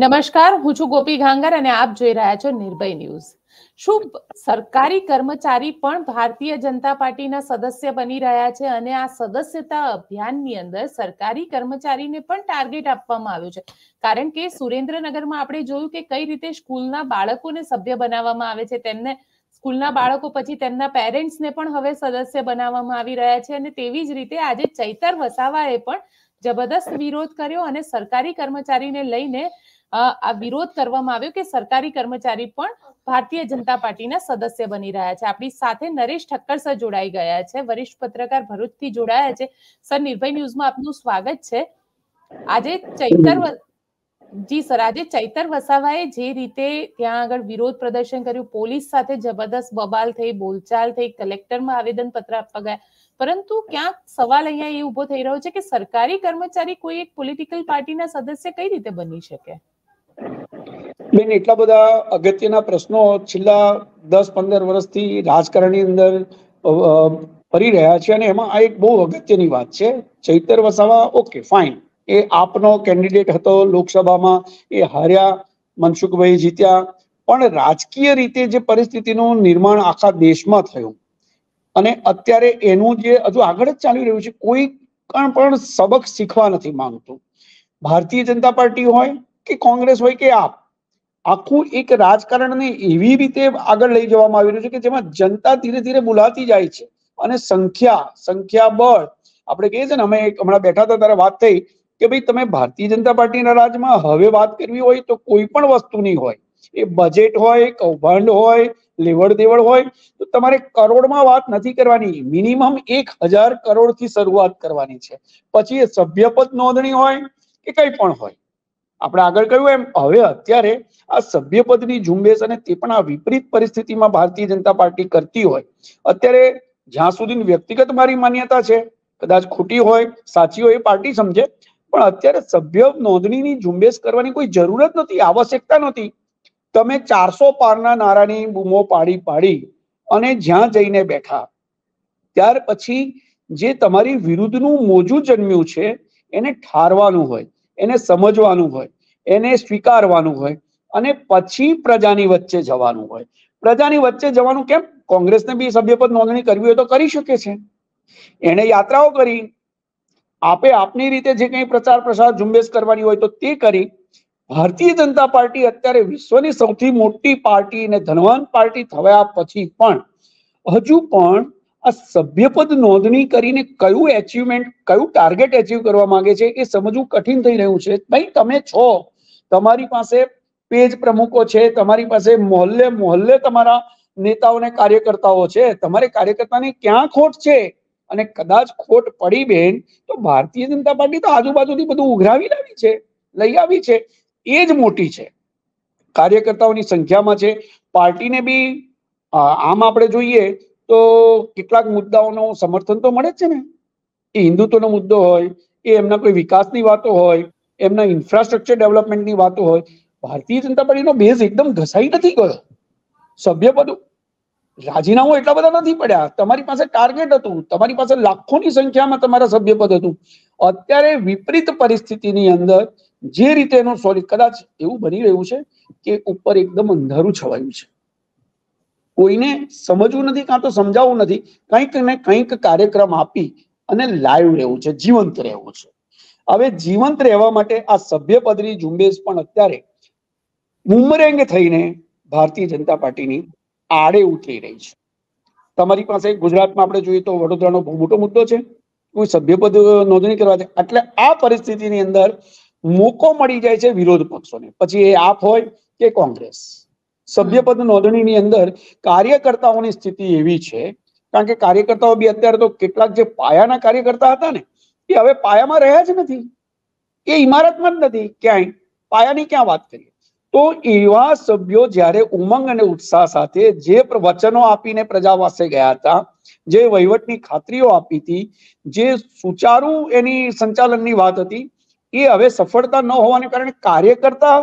નમસ્કાર હું છું ગોપી ઘાંગર અને આપ જોઈ રહ્યા છો નિર્ભય ન્યૂઝ શું સરકારી કર્મચારી પણ ભારતીય જનતા પાર્ટીના સદસ્ય બની રહ્યા છે અને આ સદસ્યતા અભિયાનની અંદર સરકારી કર્મચારીને પણ ટાર્ગેટ આપવામાં આવ્યો છે કારણ કે સુરેન્દ્રનગરમાં આપણે જોયું કે કઈ રીતે સ્કૂલના બાળકોને સભ્ય બનાવવામાં આવે છે તેમને સ્કૂલના બાળકો પછી તેમના પેરેન્ટ્સને પણ હવે સદસ્ય બનાવવામાં આવી રહ્યા છે અને તેવી જ રીતે આજે ચૈતર વસાવાએ પણ જબરદસ્ત વિરોધ કર્યો અને સરકારી કર્મચારીને લઈને આ વિરોધ કરવામાં આવ્યો કે સરકારી કર્મચારી પણ ભારતીય જનતા પાર્ટીના સદસ્ય બની રહ્યા છે આપણી સાથે નરેશ ઠક્કર સર જોડાઈ ગયા છે વરિષ્ઠ પત્રકાર ભરૂચથી જોડાયા છે સર નિર્ભય ન્યૂઝમાં આપનું સ્વાગત છે આજે ચૈતર જી સર આજે ચૈતર વસાવાએ જે રીતે ત્યાં આગળ વિરોધ પ્રદર્શન કર્યું પોલીસ સાથે જબરદસ્ત બબાલ થઈ બોલચાલ થઈ કલેક્ટરમાં આવેદન પત્ર આપવા ગયા પરંતુ ક્યાંક સવાલ અહીંયા એ ઉભો થઈ રહ્યો છે કે સરકારી કર્મચારી કોઈ એક પોલિટિકલ પાર્ટીના સદસ્ય કઈ રીતે બની શકે બેન એટલા બધા અગત્યના પ્રશ્નો છેલ્લા દસ પંદર વર્ષથી રાજકારણની અંદર ફરી રહ્યા છે અને એમાં આ એક બહુ અગત્યની વાત છે ચૈતર વસાવા ઓકે ફાઇન એ આપનો કેન્ડિડેટ હતો લોકસભામાં એ હાર્યા મનસુખભાઈ જીત્યા પણ રાજકીય રીતે જે પરિસ્થિતિનું નિર્માણ આખા દેશમાં થયું અને અત્યારે એનું જે હજુ આગળ જ ચાલી રહ્યું છે કોઈ પણ પણ સબક શીખવા નથી માંગતું ભારતીય જનતા પાર્ટી હોય કે કોંગ્રેસ હોય કે આપ આખું એક રાજકારણને એવી રીતે આગળ લઈ જવામાં આવી રહ્યું છે કે જેમાં જનતા ધીરે ધીરે બોલાતી જાય છે અને સંખ્યા સંખ્યા બળ આપણે કહીએ છીએ ને અમે હમણાં બેઠા હતા ત્યારે વાત થઈ કે ભાઈ તમે ભારતીય જનતા પાર્ટીના રાજમાં હવે વાત કરવી હોય તો કોઈ પણ વસ્તુની હોય એ બજેટ હોય કૌભાંડ હોય લેવડ દેવડ હોય તો તમારે કરોડમાં વાત નથી કરવાની મિનિમમ એક હજાર કરોડથી શરૂઆત કરવાની છે પછી એ સભ્યપદ નોંધણી હોય કે કંઈ પણ હોય આપણે આગળ કહ્યું એમ હવે અત્યારે આ સભ્યપદની ઝુંબેશ અને તે પણ આ વિપરીત પરિસ્થિતિમાં ભારતીય જનતા પાર્ટી કરતી હોય અત્યારે જ્યાં સુધી વ્યક્તિગત મારી માન્યતા છે કદાચ ખોટી હોય સાચી હોય એ પાર્ટી સમજે પણ અત્યારે સભ્ય નોંધણીની ઝુંબેશ કરવાની કોઈ જરૂરત નથી આવશ્યકતા નથી તમે ચારસો પારના નારાની બૂમો પાડી પાડી અને જ્યાં જઈને બેઠા ત્યાર પછી જે તમારી વિરુદ્ધનું મોજું જન્મ્યું છે એને ઠારવાનું હોય એને સમજવાનું હોય એને સ્વીકારવાનું હોય અને પછી પ્રજાની વચ્ચે જવાનું હોય પ્રજાની વચ્ચે જવાનું કેમ કોંગ્રેસને બી સભ્યપદ નોંધણી કરવી હોય તો કરી શકે છે એને યાત્રાઓ કરી આપે આપની રીતે જે કંઈ પ્રચાર પ્રસાર ઝુંબેશ કરવાની હોય તો તે કરી ભારતીય જનતા પાર્ટી અત્યારે વિશ્વની સૌથી મોટી પાર્ટી અને ધનવાન પાર્ટી થયા પછી પણ હજુ પણ આ સભ્યપદ નોંધણી કરીને કયું એચિવમેન્ટ કયું ટાર્ગેટ એચિવ કરવા માંગે છે એ સમજવું કઠિન થઈ રહ્યું છે ભાઈ તમે છો તમારી પાસે પેજ પ્રમુખો છે તમારી પાસે મોહલ્લે મોહલ્લે તમારા નેતાઓને કાર્યકર્તાઓ છે તમારે કાર્યકર્તાને ક્યાં ખોટ છે અને કદાચ ખોટ પડી બેન તો ભારતીય જનતા પાર્ટી તો આજુબાજુથી બધું ઉઘરાવી લાવી છે લઈ આવી છે એ જ મોટી છે કાર્યકર્તાઓની સંખ્યામાં છે પાર્ટીને બી આમ આપણે જોઈએ તો કેટલાક મુદ્દાઓનો સમર્થન તો મળે જ છે ને એ હિન્દુત્વનો મુદ્દો હોય એ એમના કોઈ વિકાસની વાતો હોય એમના ઇન્ફ્રાસ્ટ્રક્ચર ડેવલપમેન્ટની વાતો હોય ભારતીય જનતા પાર્ટીનો બેઝ એકદમ ઘસાઈ નથી ગયો સભ્યપદ રાજીનામું એટલા બધા નથી પડ્યા તમારી પાસે ટાર્ગેટ હતું તમારી પાસે લાખોની સંખ્યામાં તમારા સભ્યપદ હતું અત્યારે વિપરીત પરિસ્થિતિની અંદર જે રીતે એનું સોરી કદાચ એવું બની રહ્યું છે કે ઉપર એકદમ અંધારું છવાયું છે કોઈને સમજવું નથી કાં તો સમજાવવું નથી કંઈક ને કંઈક કાર્યક્રમ આપી અને લાઈવ રહેવું છે જીવંત રહેવું છે હવે જીવંત રહેવા માટે આ સભ્યપદની ઝુંબેશ પણ અત્યારે મુમરેંગ થઈને ભારતીય જનતા પાર્ટીની આડે ઉતરી રહી છે તમારી પાસે ગુજરાતમાં આપણે જોઈએ તો વડોદરાનો બહુ મોટો મુદ્દો છે કોઈ સભ્યપદ નોંધણી કરવા છે એટલે આ પરિસ્થિતિની અંદર મોકો મળી જાય છે વિરોધ પક્ષોને પછી એ આપ હોય કે કોંગ્રેસ સભ્યપદ નોંધણીની અંદર કાર્યકર્તાઓની સ્થિતિ એવી છે કારણ કે કાર્યકર્તાઓ બી અત્યારે તો કેટલાક જે પાયાના કાર્યકર્તા હતા ને એ હવે પાયામાં રહ્યા જ નથી એ ઇમારતમાં જ નથી ક્યાંય પાયાની ક્યાં વાત કરીએ તો એવા સભ્યો જ્યારે ઉમંગ અને ઉત્સાહ સાથે જે વચનો આપીને પ્રજા પાસે ગયા હતા જે વહીવટની ખાતરીઓ આપી હતી જે સુચારુ એની સંચાલનની વાત હતી એ હવે સફળતા ન હોવાને કારણે કાર્યકર્તા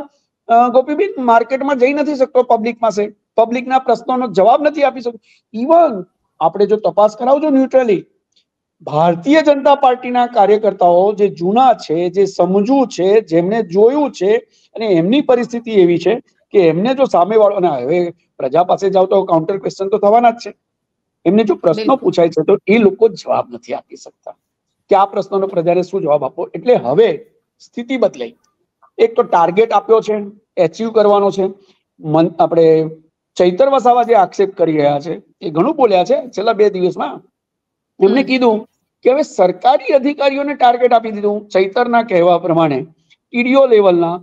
ગોપીબેન માર્કેટમાં જઈ નથી શકતો પબ્લિક પાસે પબ્લિકના પ્રશ્નોનો જવાબ નથી આપી શકતો ઇવન આપણે જો તપાસ કરાવજો ન્યુટ્રલી ભારતીય જનતા પાર્ટીના કાર્યકર્તાઓ જે જૂના છે જે સમજુ છે જેમણે જોયું છે અને એમની પરિસ્થિતિ એવી છે કે એમને જો સામે વાળો અને હવે પ્રજા પાસે જાવ તો કાઉન્ટર ક્વેશ્ચન તો થવાના જ છે એમને જો પ્રશ્નો પૂછાય છે તો એ લોકો જવાબ નથી આપી શકતા કે આ પ્રશ્નનો પ્રજાને શું જવાબ આપો એટલે હવે સ્થિતિ બદલાઈ એક તો ટાર્ગેટ આપ્યો છે એચિવ કરવાનો છે મન આપણે ચૈતર વસાવા જે આક્ષેપ કરી રહ્યા છે એ ઘણું બોલ્યા છે છેલ્લા બે દિવસમાં એમને કીધું કે હવે સરકારી અધિકારીઓને ટાર્ગેટ આપી દીધું ચૈતરના કહેવા પ્રમાણે ટીડીઓ લેવલના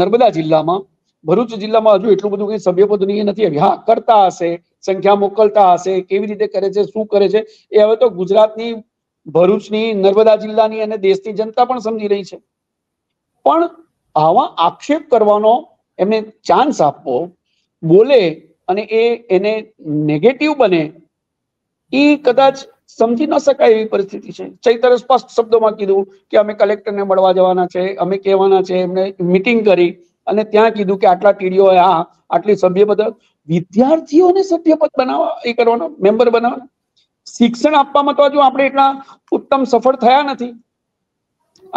નર્મદા જિલ્લામાં ભરૂચ જિલ્લામાં હજુ એટલું બધું કંઈ સભ્યપદની નથી આવી હા કરતા હશે સંખ્યા મોકલતા હશે કેવી રીતે કરે છે શું કરે છે એ હવે તો ગુજરાતની ભરૂચની નર્મદા જિલ્લાની અને દેશની જનતા પણ સમજી રહી છે પણ આવા આક્ષેપ કરવાનો એમને ચાન્સ આપવો બોલે અને એ એને નેગેટિવ બને એ કદાચ સમજી ન શકાય એવી પરિસ્થિતિ છે ચૈતર સ્પષ્ટ શબ્દોમાં કીધું કે અમે કલેક્ટરને મળવા જવાના છે અમે કહેવાના છે એમને મિટિંગ કરી અને ત્યાં કીધું કે આટલા ટીડીઓ આ આટલી સભ્ય બધા વિદ્યાર્થીઓને સભ્યપદ બનાવવા એ કરવાનો મેમ્બર બનાવવાનો શિક્ષણ આપવામાં તો હજુ આપણે એટલા ઉત્તમ સફળ થયા નથી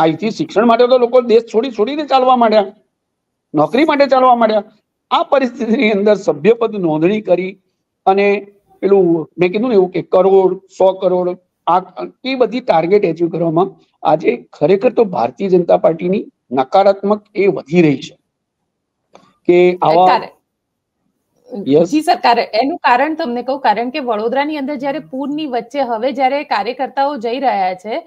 આજથી શિક્ષણ માટે તો લોકો દેશ છોડી છોડીને ચાલવા માંડ્યા નોકરી માટે ચાલવા માંડ્યા આ પરિસ્થિતિની અંદર સભ્યપદ નોંધણી કરી અને પેલું મેં કીધું ને એવું કે કરોડ સો કરોડ આ એ બધી ટાર્ગેટ એચીવ કરવામાં આજે ખરેખર તો ભારતીય જનતા પાર્ટીની નકારાત્મક એ વધી રહી છે કે આવા જી સર એનું કારણ તમને કહું કારણ કે વડોદરાની અંદર જયારે પૂરની વચ્ચે હવે જ્યારે કાર્યકર્તાઓ જઈ રહ્યા છે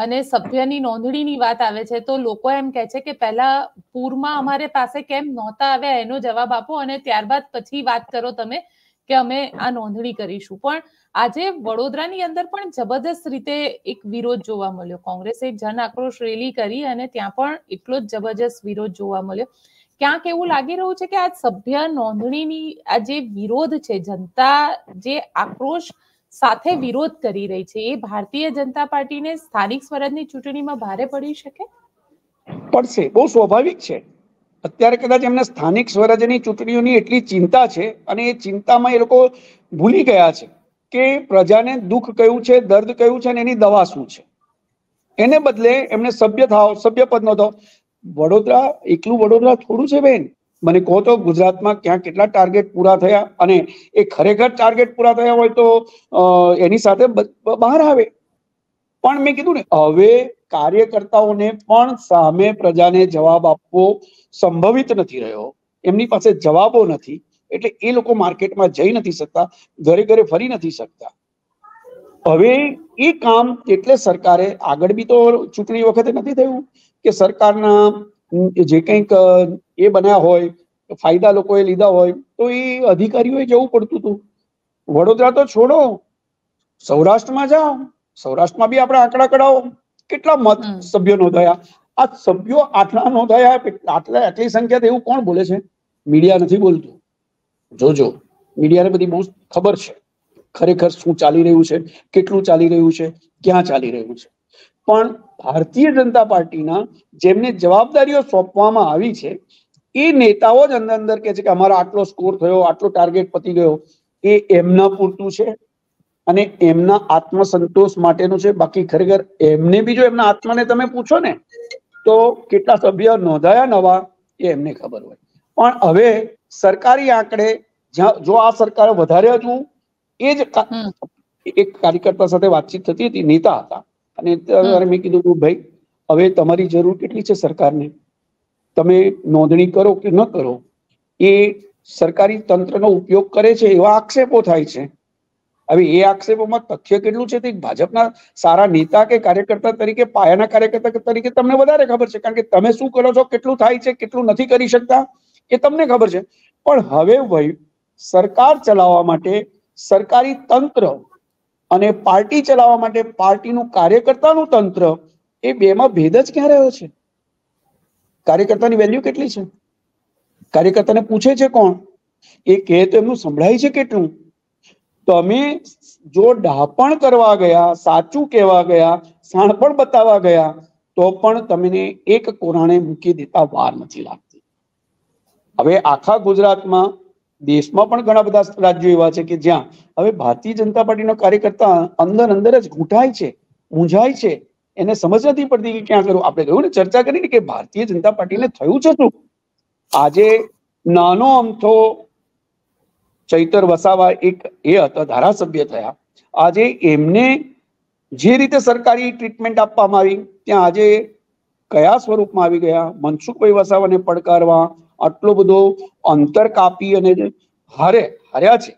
અને સભ્યની નોંધણીની વાત આવે છે તો લોકો એમ કે છે કે પહેલા પૂરમાં અમારે પાસે કેમ નહોતા આવ્યા એનો જવાબ આપો અને ત્યારબાદ પછી વાત કરો તમે કે અમે આ નોંધણી કરીશું પણ આજે વડોદરાની અંદર પણ જબરદસ્ત રીતે એક વિરોધ જોવા મળ્યો કોંગ્રેસે જન આક્રોશ રેલી કરી અને ત્યાં પણ એટલો જ જબરજસ્ત વિરોધ જોવા મળ્યો ક્યાંક એવું લાગી રહ્યું છે કે આ સભ્ય નોંધણીની આ જે વિરોધ છે જનતા જે આક્રોશ સાથે વિરોધ કરી રહી છે એ ભારતીય જનતા પાર્ટીને સ્થાનિક સ્વરાજની ચૂંટણીમાં ભારે પડી શકે પડશે બહુ સ્વાભાવિક છે અત્યારે કદાચ એમને સ્થાનિક સ્વરાજ્યની ચૂંટણીઓની એટલી ચિંતા છે અને એ ચિંતામાં એ લોકો ભૂલી ગયા છે કે પ્રજાને દુઃખ કયું છે દર્દ કયું છે અને એની દવા શું છે એને બદલે એમને સભ્ય થાવ સભ્ય પદ નહોતો વડોદરા એકલું વડોદરા થોડું છે બેન મને કહો તો ગુજરાતમાં ક્યાં કેટલા ટાર્ગેટ પૂરા થયા અને એ ખરેખર ટાર્ગેટ પૂરા થયા હોય તો એની સાથે બહાર આવે પણ મેં કીધું ને હવે કાર્યકર્તાઓને પણ સામે પ્રજાને જવાબ આપવો સંભવિત નથી રહ્યો એમની પાસે જવાબો નથી એટલે એ લોકો માર્કેટમાં જઈ નથી શકતા ઘરે ઘરે ફરી નથી શકતા હવે એ કામ એટલે સરકારે આગળ બી તો ચૂંટણી વખતે નથી થયું કે સરકારના જે કંઈક એ બન્યા હોય ફાયદા લોકોએ લીધા હોય તો એ અધિકારીઓએ જવું પડતું હતું વડોદરા તો છોડો સૌરાષ્ટ્રમાં જાઓ સૌરાષ્ટ્રમાં બી આપણે આંકડા કઢાવો કેટલા મત સભ્યો નોંધાયા આ સભ્યો આટલા નોંધાયા આટલા આટલી સંખ્યા એવું કોણ બોલે છે મીડિયા નથી બોલતું જોજો મીડિયાને બધી બહુ ખબર છે ખરેખર શું ચાલી રહ્યું છે કેટલું ચાલી રહ્યું છે ક્યાં ચાલી રહ્યું છે પણ ભારતીય જનતા પાર્ટીના જેમને જવાબદારીઓ સોંપવામાં આવી છે એ નેતાઓ જ અંદર અંદર કે છે કે અમારો આટલો સ્કોર થયો આટલો ટાર્ગેટ પતી ગયો એ એમના પૂરતું છે અને એમના આત્મસંતોષ માટેનું છે બાકી ખરેખર એમને બી જો એમના આત્માને તમે પૂછો ને તો કેટલા સભ્ય નોંધાયા નવા એ એમને ખબર હોય પણ હવે સરકારી આંકડે જો આ સરકાર વધારે હજુ એ જ એક કાર્યકર્તા સાથે વાતચીત થતી હતી નેતા હતા અને મેં કીધું ભાઈ હવે તમારી જરૂર કેટલી છે સરકારને તમે નોંધણી કરો કે ન કરો એ સરકારી તંત્રનો ઉપયોગ કરે છે એવા આક્ષેપો થાય છે હવે એ આક્ષેપોમાં તથ્ય કેટલું છે તે ભાજપના સારા નેતા કે કાર્યકર્તા તરીકે પાયાના કાર્યકર્તા તરીકે તમને વધારે ખબર છે કારણ કે તમે શું કરો છો કેટલું થાય છે કેટલું નથી કરી શકતા એ તમને ખબર છે પણ હવે ભાઈ સરકાર ચલાવવા માટે સરકારી તંત્ર અને પાર્ટી ચલાવવા માટે પાર્ટીનું કાર્યકર્તાનું તંત્ર એ બેમાં ભેદ જ ક્યાં રહ્યો છે કાર્યકર્તાની વેલ્યુ કેટલી છે કાર્યકર્તાને પૂછે છે કોણ એ કહે તો એમનું સંભળાય છે કેટલું તમે જો ડાપણ કરવા ગયા સાચું કહેવા ગયા સાણપણ બતાવવા ગયા તો પણ તમને એક કોરાણે મૂકી દેતા વાર નથી લાગતી હવે આખા ગુજરાતમાં દેશમાં પણ ઘણા બધા રાજ્યો એવા છે કે જ્યાં હવે ભારતીય જનતા પાર્ટીનો કાર્યકર્તા અંદર અંદર જ ઘૂંટાય છે ઊંઝાય છે એને સમજ નથી પડતી કે ક્યાં કરું આપણે કહ્યું ને ચર્ચા કરીને કે ભારતીય જનતા પાર્ટીને થયું છે શું આજે નાનો અમથો ચૈતર વસાવા એક એ હતા ધારાસભ્ય થયા આજે એમને જે રીતે સરકારી ટ્રીટમેન્ટ આપવામાં આવી ત્યાં આજે કયા સ્વરૂપમાં આવી ગયા મનસુખભાઈ વસાવાને પડકારવા આટલો બધો અંતર કાપી અને હારે હાર્યા છે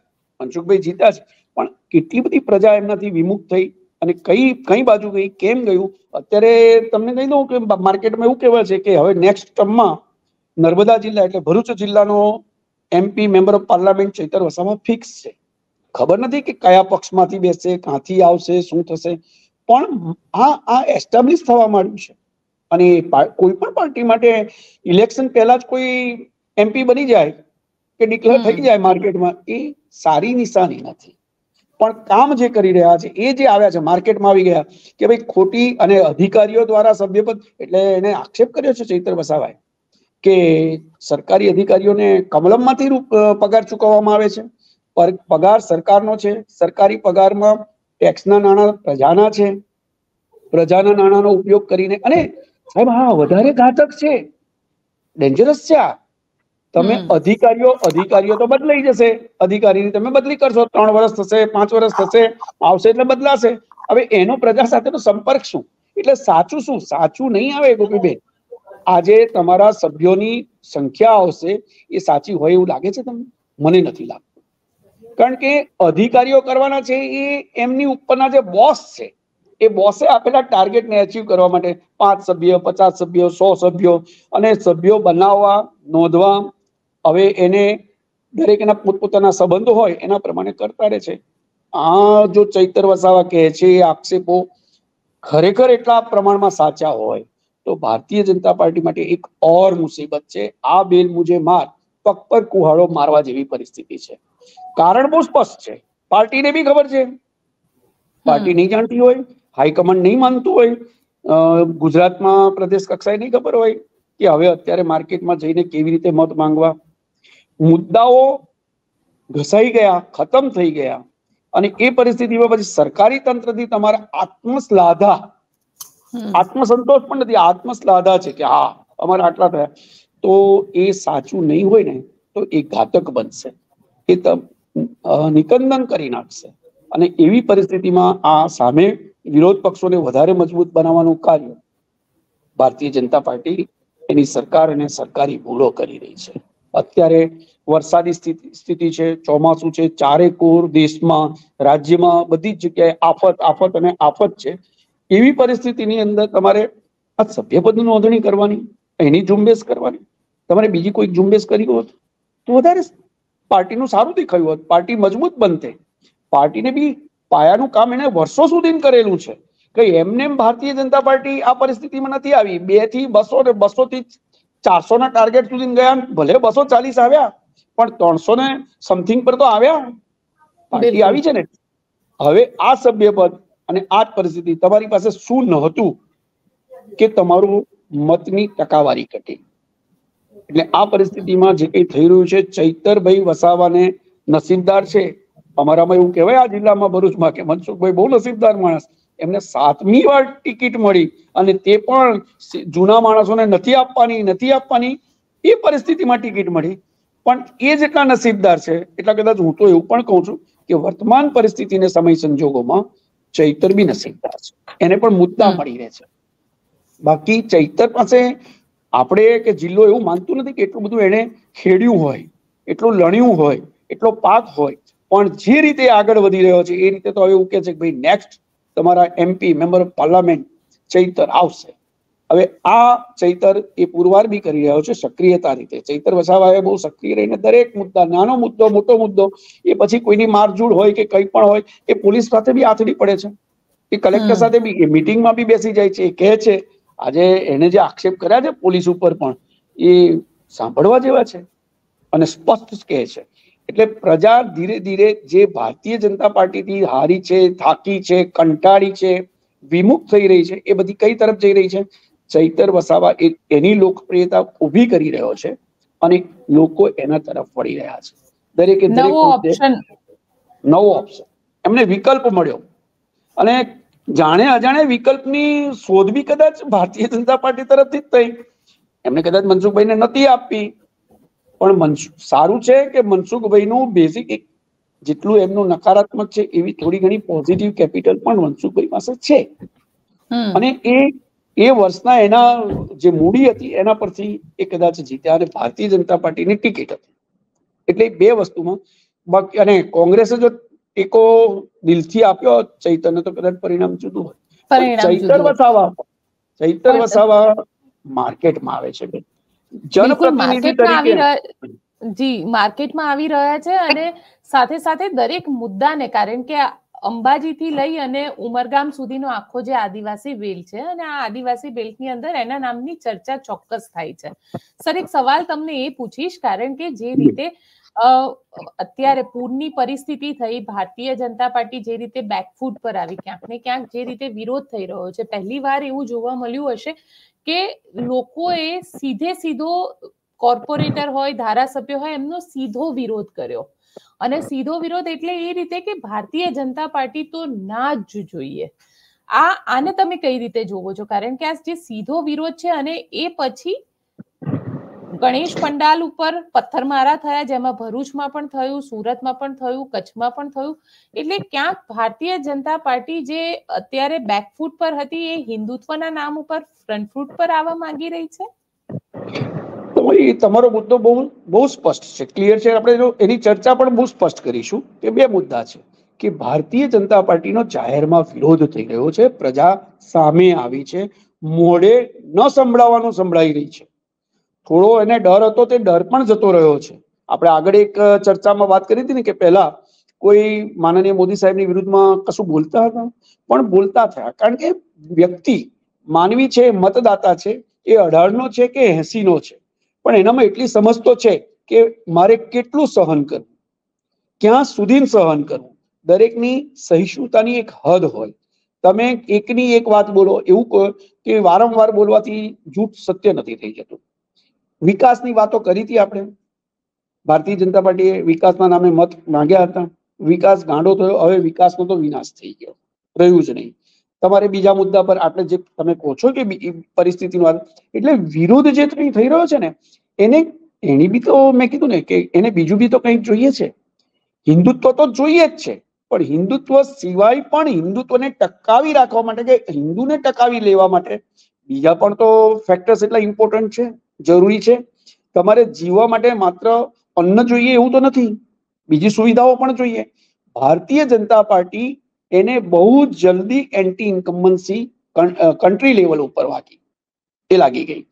મનસુખભાઈ જીત્યા છે પણ કેટલી બધી પ્રજા એમનાથી વિમુખ થઈ અને કઈ કઈ બાજુ ગઈ કેમ ગયું અત્યારે તમને કહી દઉં કે માર્કેટમાં એવું કહેવાય છે કે હવે નેક્સ્ટ ટર્મમાં નર્મદા જિલ્લા એટલે ભરૂચ જિલ્લાનો MP member of parliament Chaitar Vasava fix છે ખબર નથી કે કયા પક્ષમાંથી બેસશે ક્યાંથી આવશે શું થશે પણ આ આ એસ્ટાબ્લિશ થવા માંડ્યું છે અને કોઈ પણ પાર્ટી માટે ઇલેક્શન પહેલા જ કોઈ એમપી બની જાય કે ડિક્લેર થઈ જાય માર્કેટમાં એ સારી નિશાની નથી પણ કામ જે કરી રહ્યા છે એ જે આવ્યા છે માર્કેટમાં આવી ગયા કે ભાઈ ખોટી અને અધિકારીઓ દ્વારા સભ્યપદ એટલે એને આક્ષેપ કર્યો છે ચૈત્ર વસાવાએ કે સરકારી અધિકારીઓને કમલમમાંથી પગાર ચૂકવવામાં આવે છે પગાર સરકારનો છે સરકારી પગારમાં ટેક્સના નાણાં પ્રજાના છે પ્રજાના નાણાંનો ઉપયોગ કરીને અને સાહેબ હા વધારે ઘાતક છે ડેન્જરસ છે આ તમે અધિકારીઓ અધિકારીઓ તો બદલાઈ જશે અધિકારીની તમે બદલી કરશો ત્રણ વર્ષ થશે પાંચ વર્ષ થશે આવશે એટલે બદલાશે હવે એનો પ્રજા સાથેનો સંપર્ક શું એટલે સાચું શું સાચું નહીં આવે ગોપીબેન આજે તમારા સભ્યોની સંખ્યા આવશે એ સાચી હોય એવું લાગે છે તમને મને નથી લાગતું કારણ કે અધિકારીઓ કરવાના છે એ એમની ઉપરના જે બોસ છે એ બોસે આપેલા ટાર્ગેટને અચીવ કરવા માટે પાંચ સભ્યો પચાસ સભ્યો સો સભ્યો અને સભ્યો બનાવવા નોંધવા હવે એને દરેકના પોતપોતાના સંબંધો હોય એના પ્રમાણે કરતા રહે છે આ જો ચૈતર વસાવા કહે છે એ આક્ષેપો ખરેખર એટલા પ્રમાણમાં સાચા હોય તો ભારતીય જનતા પાર્ટી માટે એક ઓર મુસીબત છે આ બેલ મુજે માર પગ પર કુહાડો મારવા જેવી પરિસ્થિતિ છે કારણ બહુ સ્પષ્ટ છે પાર્ટીને બી ખબર છે પાર્ટી નહીં જાણતી હોય હાઈકમાન્ડ નહીં માનતું હોય ગુજરાતમાં પ્રદેશ કક્ષાએ નહીં ખબર હોય કે હવે અત્યારે માર્કેટમાં જઈને કેવી રીતે મત માંગવા મુદ્દાઓ ઘસાઈ ગયા ખતમ થઈ ગયા અને એ પરિસ્થિતિમાં પછી સરકારી તંત્રથી તમારે આત્મશ્લાધા આત્મસંતોષ પણ નથી આત્મશ્લાધા છે કે હા અમારે આટલા થયા તો એ સાચું નહીં હોય ને તો એ ઘાતક બનશે એ નિકંદન કરી નાખશે અને એવી પરિસ્થિતિમાં આ સામે વિરોધ પક્ષોને વધારે મજબૂત બનાવવાનું કાર્ય ભારતીય જનતા પાર્ટી એની સરકાર અને સરકારી ભૂલો કરી રહી છે અત્યારે વરસાદી સ્થિતિ છે ચોમાસું છે ચારેકોર દેશમાં રાજ્યમાં બધી જ જગ્યાએ આફત આફત અને આફત છે એવી પરિસ્થિતિની અંદર તમારે આ સભ્યપદ નોંધણી કરવાની એની ઝુંબેશ કરવાની તમારે બીજી કોઈ ઝુંબેશ કરી હોત તો વધારે પાર્ટીનું સારું દેખાયું હોત પાર્ટી મજબૂત બનતે પાર્ટીને બી પાયાનું કામ એને વર્ષો સુધી કરેલું છે કે એમને ભારતીય જનતા પાર્ટી આ પરિસ્થિતિમાં નથી આવી બે થી બસો ને બસો થી ચારસો ના ટાર્ગેટ સુધી ગયા ભલે બસો ચાલીસ આવ્યા પણ ત્રણસો ને સમથિંગ પર તો આવ્યા આવી છે ને હવે આ સભ્ય પદ અને આ જ પરિસ્થિતિ તમારી પાસે શું નહોતું કે તમારું મતની ટકાવારી ઘટે એટલે આ પરિસ્થિતિમાં જે કઈ થઈ રહ્યું છે ચૈતરભાઈ વસાવાને નસીબદાર છે અમારામાં એવું કહેવાય આ જિલ્લામાં ભરૂચમાં કે મનસુખભાઈ બહુ નસીબદાર માણસ એમને સાતમી વાર ટિકિટ મળી અને તે પણ જૂના માણસોને નથી આપવાની નથી આપવાની એ પરિસ્થિતિમાં ટિકિટ મળી પણ એ જેટલા નસીબદાર છે એટલા કદાચ હું તો એવું પણ કહું છું કે વર્તમાન પરિસ્થિતિને સમય સંજોગોમાં ચૈતર બી નસીબદાર છે એને પણ મુદ્દા મળી રહે છે બાકી ચૈતર પાસે આપણે કે જિલ્લો એવું માનતું નથી કે એટલું બધું એને ખેડ્યું હોય એટલું લણ્યું હોય એટલો પાક હોય પણ જે રીતે આગળ વધી રહ્યો છે એ રીતે તો હવે એવું કે છે કે ભાઈ નેક્સ્ટ તમારા MP member of parliament Chaitar આવશે હવે આ ચૈતર એ પુરવાર બી કરી રહ્યો છે સક્રિયતા રીતે ચૈતર વસાવાએ બહુ સક્રિય રહીને દરેક મુદ્દા નાનો મુદ્દો મોટો મુદ્દો એ પછી કોઈની મારઝૂડ હોય કે કંઈ પણ હોય એ પોલીસ સાથે બી આથડી પડે છે એ કલેક્ટર સાથે બી એ મિટિંગમાં બી બેસી જાય છે એ કહે છે આજે એને જે આક્ષેપ કર્યા છે પોલીસ ઉપર પણ એ સાંભળવા જેવા છે અને સ્પષ્ટ કહે છે એટલે પ્રજા ધીરે ધીરે જે ભારતીય જનતા પાર્ટીથી હારી છે થાકી છે કંટાળી છે વિમુખ થઈ રહી છે એ બધી કઈ તરફ જઈ રહી છે ચૈતર વસાવા એક એની લોકપ્રિયતા ઉભી કરી રહ્યો છે અને લોકો એના તરફ વળી રહ્યા છે દરેકે દરેક ઓપ્શન નવો ઓપ્શન એમને વિકલ્પ મળ્યો અને જાણે અજાણે વિકલ્પની શોધ બી કદાચ ભારતીય જનતા પાર્ટી તરફથી જ થઈ એમને કદાચ મનસુખભાઈ ને નથી આપી પણ સારું છે કે મનસુખભાઈનું બેઝિક એક જેટલું એમનું નકારાત્મક છે એવી થોડી ઘણી પોઝિટિવ કેપિટલ પણ મનસુખભાઈ પાસે છે અને એ એ વર્ષના એના જે મૂડી હતી એના પરથી એ કદાચ જીત્યા અને ભારતીય જનતા પાર્ટીની ટિકિટ હતી એટલે બે વસ્તુમાં બાકી અને કોંગ્રેસે જો ટેકો દિલથી આપ્યો ચૈતન્ય તો કદાચ પરિણામ જુદું હોય ચૈતર વસાવા ચૈતર વસાવા માર્કેટમાં આવે છે બેન જી માર્કેટમાં આવી રહ્યા છે અને સાથે સાથે દરેક મુદ્દાને કારણ કે અંબાજીથી લઈ અને ઉમરગામ સુધીનો આખો જે આદિવાસી બેલ્ટ છે અને આ આદિવાસી બેલ્ટની અંદર એના નામની ચર્ચા ચોક્કસ થાય છે સર એક સવાલ તમને એ પૂછીશ કારણ કે જે રીતે અત્યારે પૂરની પરિસ્થિતિ થઈ ભારતીય જનતા પાર્ટી જે રીતે બેકફૂટ પર આવી ક્યાંક ને ક્યાંક જે રીતે વિરોધ થઈ રહ્યો છે પહેલી વાર એવું જોવા મળ્યું હશે કે લોકોએ સીધે સીધો કોર્પોરેટર હોય ધારાસભ્ય હોય એમનો સીધો વિરોધ કર્યો અને સીધો વિરોધ એટલે એ રીતે કે ભારતીય જનતા પાર્ટી તો ના જ જોઈએ આ આને તમે કઈ રીતે જોવો છો કારણ કે આ જે સીધો વિરોધ છે અને એ પછી ગણેશ પંડાલ ઉપર પથ્થરમારા થયા જેમાં ભરૂચમાં પણ થયું સુરતમાં પણ થયું કચ્છમાં પણ થયું એટલે ક્યાંક ભારતીય જનતા પાર્ટી જે અત્યારે બેકફૂટ પર હતી એ હિન્દુત્વના નામ ઉપર ફ્રન્ટફૂટ પર આવવા માંગી રહી છે તમારો મુદ્દો બહુ બહુ સ્પષ્ટ છે ક્લિયર છે આપણે એની ચર્ચા પણ બહુ સ્પષ્ટ કરીશું કે બે મુદ્દા છે કે ભારતીય જનતા પાર્ટીનો જાહેરમાં વિરોધ થઈ રહ્યો છે પ્રજા સામે આવી છે મોડે ન સંભળાવવાનું સંભળાઈ રહી છે થોડો એને ડર હતો તે ડર પણ જતો રહ્યો છે આપણે આગળ એક ચર્ચામાં વાત કરી હતી ને કે પહેલા કોઈ માનનીય મોદી સાહેબની વિરુદ્ધમાં કશું બોલતા હતા પણ બોલતા થયા કારણ કે વ્યક્તિ માનવી છે મતદાતા છે એ અઢારનો છે કે એસીનો છે પણ એનામાં એટલી સમજ તો છે કે મારે કેટલું સહન કરવું ક્યાં સુધી સહન કરવું દરેકની સહિષ્ણુતાની એક હદ હોય તમે એકની એક વાત બોલો એવું કહો કે વારંવાર બોલવાથી જૂઠ સત્ય નથી થઈ જતું વિકાસની વાતો કરી હતી આપણે ભારતીય જનતા પાર્ટીએ વિકાસના નામે મત માંગ્યા હતા વિકાસ ગાંડો થયો હવે વિકાસનો તો વિનાશ થઈ ગયો રહ્યું જ નહીં તમારે બીજા મુદ્દા પર આપણે જે તમે કહો છો કે પરિસ્થિતિનો એટલે વિરોધ જે થઈ રહ્યો છે ને એને એની બી તો મેં કીધું ને કે એને બીજું બી તો કંઈક જોઈએ છે હિન્દુત્વ તો જોઈએ જ છે પણ હિન્દુત્વ સિવાય પણ હિન્દુત્વને ટકાવી રાખવા માટે કે હિન્દુને ટકાવી લેવા માટે બીજા પણ તો ફેક્ટર્સ એટલા ઇમ્પોર્ટન્ટ છે જરૂરી છે તમારે જીવવા માટે માત્ર અન્ન જોઈએ એવું તો નથી બીજી સુવિધાઓ પણ જોઈએ ભારતીય જનતા પાર્ટી એને બહુ જલ્દી એન્ટી ઇન્કમ્બન્સી કન્ટ્રી લેવલ ઉપર વાગી એ લાગી ગઈ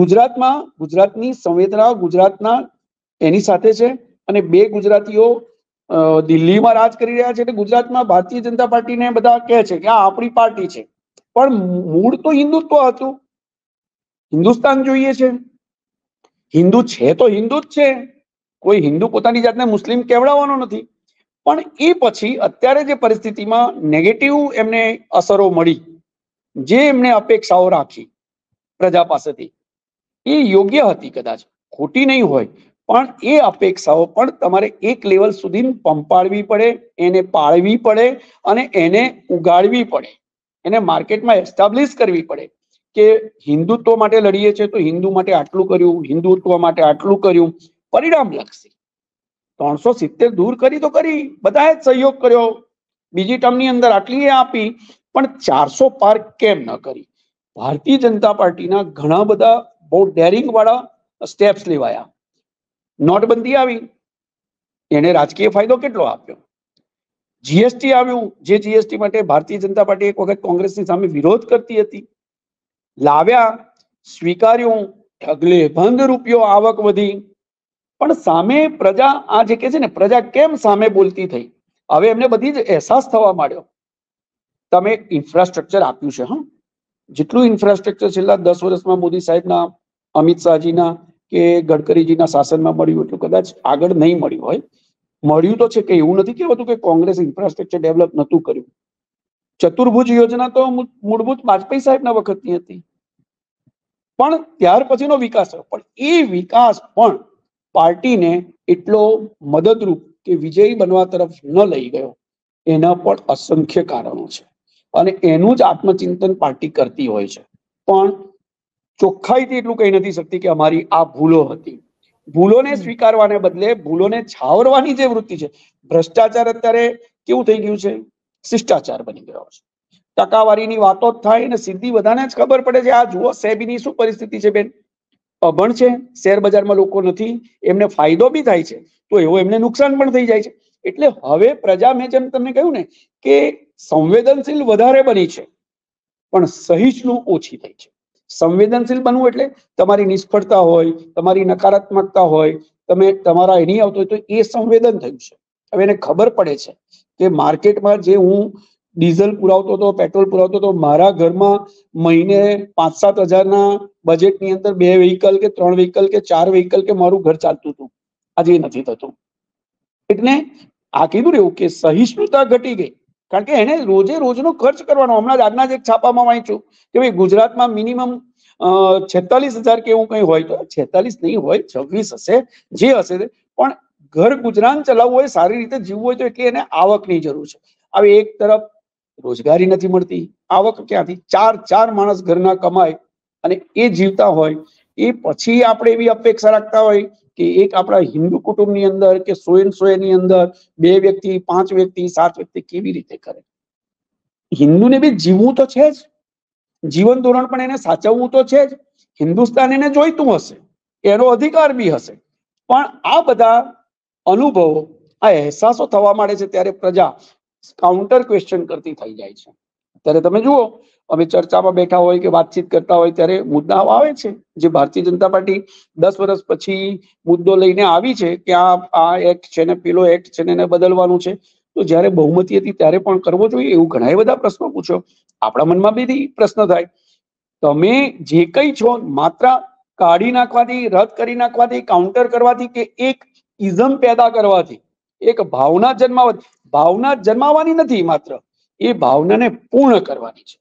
ગુજરાતમાં ગુજરાતની સંવેદના ગુજરાતના એની સાથે છે અને બે ગુજરાતીઓ દિલ્હીમાં રાજ કરી રહ્યા છે એટલે ગુજરાતમાં ભારતીય જનતા પાર્ટીને બધા કહે છે કે આ આપણી પાર્ટી છે પણ મૂળ તો હિન્દુત્વ હતું હિન્દુસ્તાન જોઈએ છે હિન્દુ છે તો હિન્દુ જ છે કોઈ હિન્દુ પોતાની જાતને મુસ્લિમ કહેવડાવવાનો નથી પણ એ પછી અત્યારે જે પરિસ્થિતિમાં નેગેટિવ એમને અસરો મળી જે એમને અપેક્ષાઓ રાખી પ્રજા પાસેથી એ યોગ્ય હતી કદાચ ખોટી નહીં હોય પણ એ અપેક્ષાઓ પણ તમારે એક લેવલ સુધી પંપાળવી પડે એને પાળવી પડે અને એને ઉગાડવી પડે એને માર્કેટમાં એસ્ટાબ્લિશ કરવી પડે કે હિન્દુત્વ માટે લડીએ છીએ તો હિન્દુ માટે આટલું કર્યું હિન્દુત્વ માટે આટલું કર્યું પરિણામ લક્ષી ત્રણસો સિત્તેર દૂર કરી તો કરી બધાએ સહયોગ કર્યો બીજી ટર્મની અંદર આટલી આપી પણ ચારસો પાર કેમ ન કરી ભારતીય જનતા પાર્ટીના ઘણા બધા બહુ ડેરિંગ વાળા સ્ટેપ્સ લેવાયા નોટબંધી આવી એને રાજકીય ફાયદો કેટલો આપ્યો જીએસટી આવ્યું જે જીએસટી માટે ભારતીય જનતા પાર્ટી એક વખત કોંગ્રેસની સામે વિરોધ કરતી હતી લાવ્યા સ્વીકાર્યું ઢગલે ભંગ રૂપિયો આવક વધી પણ સામે પ્રજા આ જે કે છે ને પ્રજા કેમ સામે બોલતી થઈ હવે એમને બધી જ અહેસાસ થવા માંડ્યો તમે ઇન્ફ્રાસ્ટ્રક્ચર આપ્યું છે હા જેટલું ઇન્ફ્રાસ્ટ્રક્ચર છેલ્લા દસ વર્ષમાં મોદી સાહેબના અમિત શાહજીના કે ગડકરીજીના શાસનમાં મળ્યું એટલું કદાચ આગળ નહીં મળ્યું હોય મળ્યું તો છે કે એવું નથી કહેવાતું કે કોંગ્રેસ ઇન્ફ્રાસ્ટ્રક્ચર ડેવલપ નહોતું કર્યું ચતુર્ભુજ યોજના તો મૂળભૂત વાજપેયી સાહેબના વખતની હતી પણ ત્યાર પછીનો વિકાસ પણ એ વિકાસ પણ પાર્ટીને એટલો મદદરૂપ કે વિજયી બનવા તરફ ન લઈ ગયો એના પણ અસંખ્ય કારણો છે અને એનું જ આત્મચિંતન પાર્ટી કરતી હોય છે પણ ચોખ્ખાઈથી એટલું કહી નથી શકતી કે અમારી આ ભૂલો હતી ભૂલોને સ્વીકારવાને બદલે ભૂલોને છાવરવાની જે વૃત્તિ છે ભ્રષ્ટાચાર અત્યારે કેવું થઈ ગયું છે શિષ્ટાચાર બની ગયો છે ટકાવારીની વાતો જ થાય અને સીધી બધાને જ ખબર પડે છે આ જુઓ સેબીની શું પરિસ્થિતિ છે બેન અભણ છે શેર બજારમાં લોકો નથી એમને ફાયદો બી થાય છે તો એવો એમને નુકસાન પણ થઈ જાય છે એટલે હવે પ્રજા મેં જેમ તમને કહ્યું ને કે સંવેદનશીલ વધારે બની છે પણ સહિષ્ણુ ઓછી થઈ છે સંવેદનશીલ બનવું એટલે તમારી નિષ્ફળતા હોય તમારી નકારાત્મકતા હોય તમે તમારા એ નહીં આવતો હોય તો એ સંવેદન થયું છે હવે એને ખબર પડે છે કે માર્કેટમાં જે હું ડીઝલ પુરાવતો હતો પેટ્રોલ પુરાવતો હતો મારા ઘરમાં મહિને પાંચ સાત હજારના બજેટની અંદર બે વ્હીકલ કે ત્રણ વ્હીકલ કે ચાર વ્હીકલ કે મારું ઘર ચાલતું હતું આજે નથી થતું એટલે આ કીધું ને એવું કે સહિષ્ણુતા ઘટી ગઈ કારણ કે એને રોજે રોજનો ખર્ચ કરવાનો હમણાં જ આજના જ એક છાપામાં વાંચ્યું કે ભાઈ ગુજરાતમાં મિનિમમ છેતાલીસ હજાર કે એવું કંઈ હોય તો છેતાલીસ નહીં હોય છવ્વીસ હશે જે હશે પણ ઘર ગુજરાન ચલાવવું હોય સારી રીતે જીવવું હોય તો એટલી એને આવકની જરૂર છે હવે એક તરફ રોજગારી નથી મળતી આવક ક્યાંથી ચાર ચાર માણસ ઘરના કમાય અને એ જીવતા હોય એ પછી આપણે એવી અપેક્ષા રાખતા હોય કે એક આપણા હિન્દુ કુટુંબની અંદર કે સોયન સોયની અંદર બે વ્યક્તિ પાંચ વ્યક્તિ સાત વ્યક્તિ કેવી રીતે કરે હિન્દુને બી જીવવું તો છે જ જીવન ધોરણ પણ એને સાચવવું તો છે જ હિન્દુસ્તાન એને જોઈતું હશે એનો અધિકાર બી હશે પણ આ બધા અનુભવો આ અહેસાસો થવા માંડે છે ત્યારે પ્રજા કાઉન્ટર ક્વેશ્ચન કરતી થઈ જાય છે ત્યારે તમે જુઓ અમે ચર્ચામાં બેઠા હોય કે વાતચીત કરતા હોય ત્યારે મુદ્દાઓ આવે છે જે ભારતીય જનતા પાર્ટી દસ વર્ષ પછી મુદ્દો લઈને આવી છે કે આ આ એક્ટ છે ને પેલો એક્ટ છે ને એને બદલવાનું છે તો જ્યારે બહુમતી હતી ત્યારે પણ કરવો જોઈએ એવું ઘણા બધા પ્રશ્નો પૂછો આપણા મનમાં બી પ્રશ્ન થાય તમે જે કંઈ છો માત્ર કાઢી નાખવાથી રદ કરી નાખવાથી કાઉન્ટર કરવાથી કે એક ઇઝમ પેદા કરવાથી એક ભાવના જન્માવ ભાવના જન્માવાની નથી માત્ર એ ભાવનાને પૂર્ણ કરવાની છે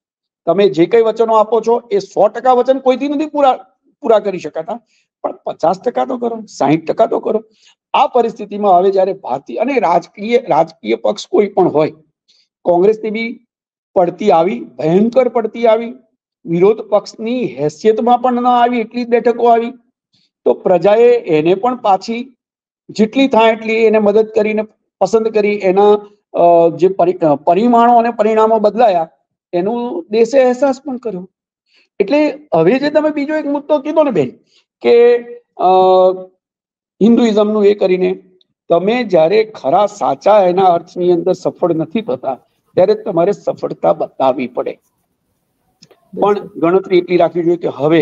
તમે જે કઈ વચનો આપો છો એ સો ટકા વચન કોઈથી નથી પૂરા પૂરા કરી શકાતા પણ પચાસ ટકા તો કરો સાહીઠ ટકા તો કરો આ પરિસ્થિતિમાં હવે જ્યારે ભારતીય અને રાજકીય રાજકીય પક્ષ કોઈ પણ હોય કોંગ્રેસની બી પડતી આવી ભયંકર પડતી આવી વિરોધ પક્ષની હેસિયતમાં પણ ન આવી એટલી બેઠકો આવી તો પ્રજાએ એને પણ પાછી જેટલી થાય એટલી એને મદદ કરીને પસંદ કરી એના જે પરિમાણો અને પરિણામો બદલાયા એનું દેશે અહેસાસ પણ કર્યો એટલે હવે જે તમે બીજો એક મુદ્દો કીધો ને બેન કે હિન્દુઇઝમનું એ કરીને તમે જ્યારે ખરા સાચા એના અર્થની અંદર સફળ નથી થતા ત્યારે તમારે સફળતા બતાવવી પડે પણ ગણતરી એટલી રાખવી જોઈએ કે હવે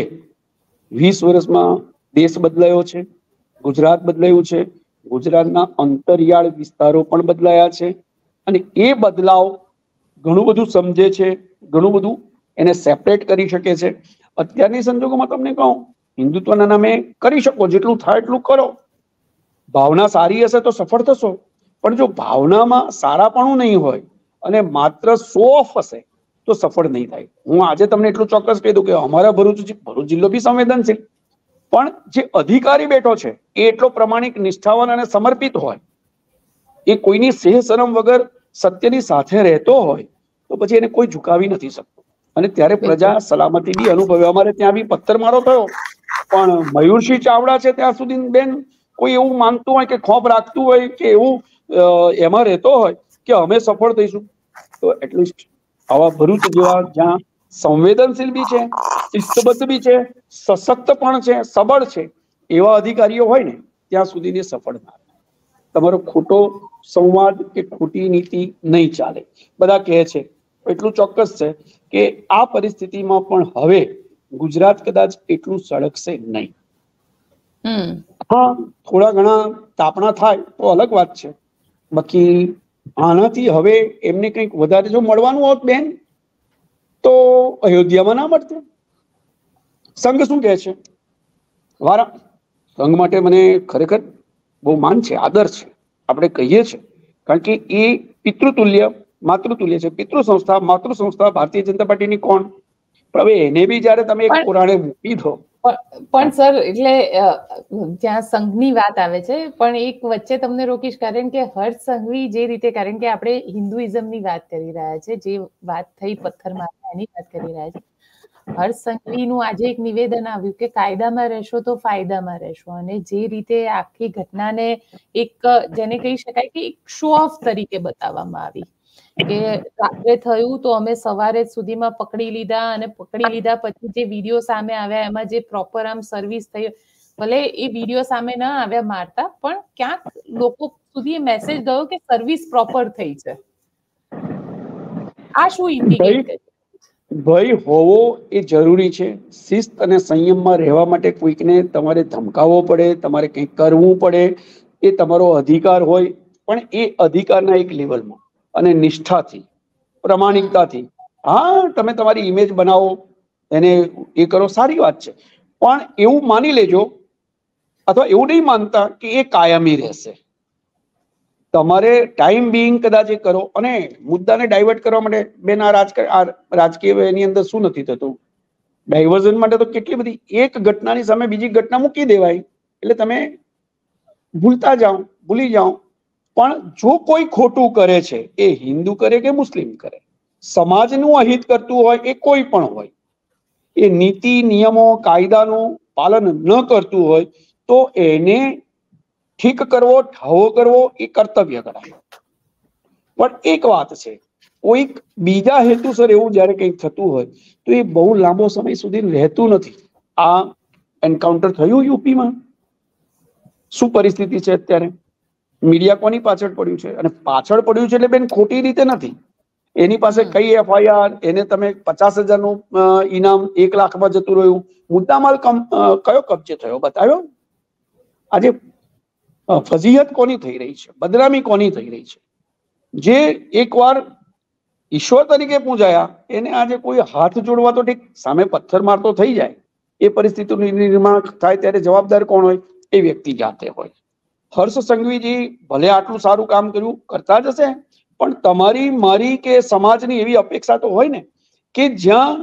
વીસ વર્ષમાં દેશ બદલાયો છે ગુજરાત બદલાયું છે ગુજરાતના અંતરિયાળ વિસ્તારો પણ બદલાયા છે અને એ બદલાવ ઘણું બધું સમજે છે ઘણું બધું એને સેપરેટ કરી શકે છે અત્યારની સંજોગોમાં તમને કહું હિન્દુત્વના નામે કરી શકો જેટલું થાય એટલું કરો ભાવના સારી હશે તો સફળ થશો પણ જો ભાવનામાં સારાપણું નહીં હોય અને માત્ર સો ઓફ હશે તો સફળ નહીં થાય હું આજે તમને એટલું ચોક્કસ કહી દઉં કે અમારા ભરૂચ ભરૂચ જિલ્લો બી સંવેદનશીલ પણ જે અધિકારી બેઠો છે એ એટલો પ્રમાણિક નિષ્ઠાવાન અને સમર્પિત હોય એ કોઈની સેહ વગર સત્યની સાથે રહેતો હોય તો પછી એને કોઈ ઝુકાવી નથી શકતો અને ત્યારે પ્રજા સલામતી બી અનુભવે અમારે ત્યાં બી પથ્થરમારો થયો પણ મયુરસિંહ ચાવડા છે ત્યાં સુધી બેન કોઈ એવું માનતું હોય કે ખોફ રાખતું હોય કે એવું એમાં રહેતો હોય કે અમે સફળ થઈશું તો એટલીસ્ટ આવા ભરૂચ જેવા જ્યાં સંવેદનશીલ બી છે શિસ્તબદ્ધ બી છે સશક્ત પણ છે સબળ છે એવા અધિકારીઓ હોય ને ત્યાં સુધીને સફળતા તમારો ખોટો સંવાદ કે ખોટી નીતિ નહીં ચાલે બધા કહે છે એટલું ચોક્કસ છે કે આ પરિસ્થિતિમાં પણ હવે ગુજરાત કદાચ એટલું સળગશે નહીં હા થોડા ઘણા તાપણા થાય તો અલગ વાત છે બાકી આનાથી હવે એમને કંઈક વધારે જો મળવાનું હોત બેન તો અયોધ્યામાં ના મળતી સંઘ શું કહે છે વારા સંઘ માટે મને ખરેખર બહુ માન છે આદર છે આપણે કહીએ છીએ કારણ કે એ પિતૃતુલ્ય માતૃતુલ્ય છે પિતૃ સંસ્થા માતૃ સંસ્થા ભારતીય જનતા પાર્ટીની કોણ હવે એને બી જયારે તમે એક પુરાણે મૂકી દો પણ સર એટલે ત્યાં સંઘની વાત આવે છે પણ એક વચ્ચે તમને રોકીશ કારણ કે હર્ષ સંઘવી જે રીતે કારણ કે આપણે હિન્દુઇઝમની વાત કરી રહ્યા છે જે વાત થઈ પથ્થર મારતા એની વાત કરી રહ્યા છે હર્ષ સંઘવીનું આજે એક નિવેદન આવ્યું કે કાયદામાં રહેશો તો ફાયદામાં રહેશો અને જે રીતે આખી ઘટનાને એક જેને કહી શકાય કે એક શો ઓફ તરીકે બતાવવામાં આવી કે રાત્રે થયું તો અમે સવારે સુધીમાં પકડી લીધા અને પકડી લીધા પછી જે વિડીયો સામે આવ્યા એમાં જે પ્રોપર આમ સર્વિસ થઈ ભલે એ વિડીયો સામે ના આવ્યા મારતા પણ ક્યાંક લોકો સુધી મેસેજ ગયો કે સર્વિસ પ્રોપર થઈ છે આ શું ઇન્ડિકેટ ભય હોવો એ જરૂરી છે શિસ્ત અને સંયમમાં રહેવા માટે કોઈકને તમારે ધમકાવવો પડે તમારે કંઈક કરવું પડે એ તમારો અધિકાર હોય પણ એ અધિકારના એક લેવલમાં અને નિષ્ઠાથી પ્રમાણિકતાથી હા તમે તમારી ઇમેજ બનાવો એને એ કરો સારી વાત છે પણ એવું માની લેજો અથવા એવું નહીં માનતા કે એ કાયમી રહેશે તમારે ટાઈમ બિંગ કદાચ એ કરો અને મુદ્દાને ડાયવર્ટ કરવા માટે બેન આ રાજકીય એની અંદર શું નથી થતું ડાયવર્ઝન માટે તો કેટલી બધી એક ઘટનાની સામે બીજી ઘટના મૂકી દેવાય એટલે તમે ભૂલતા જાઓ ભૂલી જાઓ પણ જો કોઈ ખોટું કરે છે એ હિન્દુ કરે કે મુસ્લિમ કરે સમાજનું અહિત કરતું હોય એ કોઈ પણ હોય એ નીતિ નિયમો કાયદાનું પાલન ન કરતું હોય તો એને ઠીક કરવો ઠાવો કરવો એ કર્તવ્ય કરાય પણ એક વાત છે કોઈક બીજા હેતુસર એવું જ્યારે કંઈક થતું હોય તો એ બહુ લાંબો સમય સુધી રહેતું નથી આ એન્કાઉન્ટર થયું યુપીમાં શું પરિસ્થિતિ છે અત્યારે મીડિયા કોની પાછળ પડ્યું છે અને પાછળ પડ્યું છે એટલે બેન ખોટી રીતે નથી એની પાસે કઈ એફઆઈઆર એને તમે પચાસ હજારનું ઇનામ એક લાખમાં જતું રહ્યું મુદ્દામાલ કયો કબજે થયો બતાવ્યો આજે ફઝીહત કોની થઈ રહી છે બદનામી કોની થઈ રહી છે જે એકવાર ઈશ્વર તરીકે પૂજાયા એને આજે કોઈ હાથ જોડવા તો ઠીક સામે પથ્થર મારતો થઈ જાય એ પરિસ્થિતિનું નિર્માણ થાય ત્યારે જવાબદાર કોણ હોય એ વ્યક્તિ જાતે હોય હર્ષ સંઘવીજી ભલે આટલું સારું કામ કર્યું કરતા જશે પણ તમારી મારી કે સમાજની એવી અપેક્ષા તો હોય ને કે જ્યાં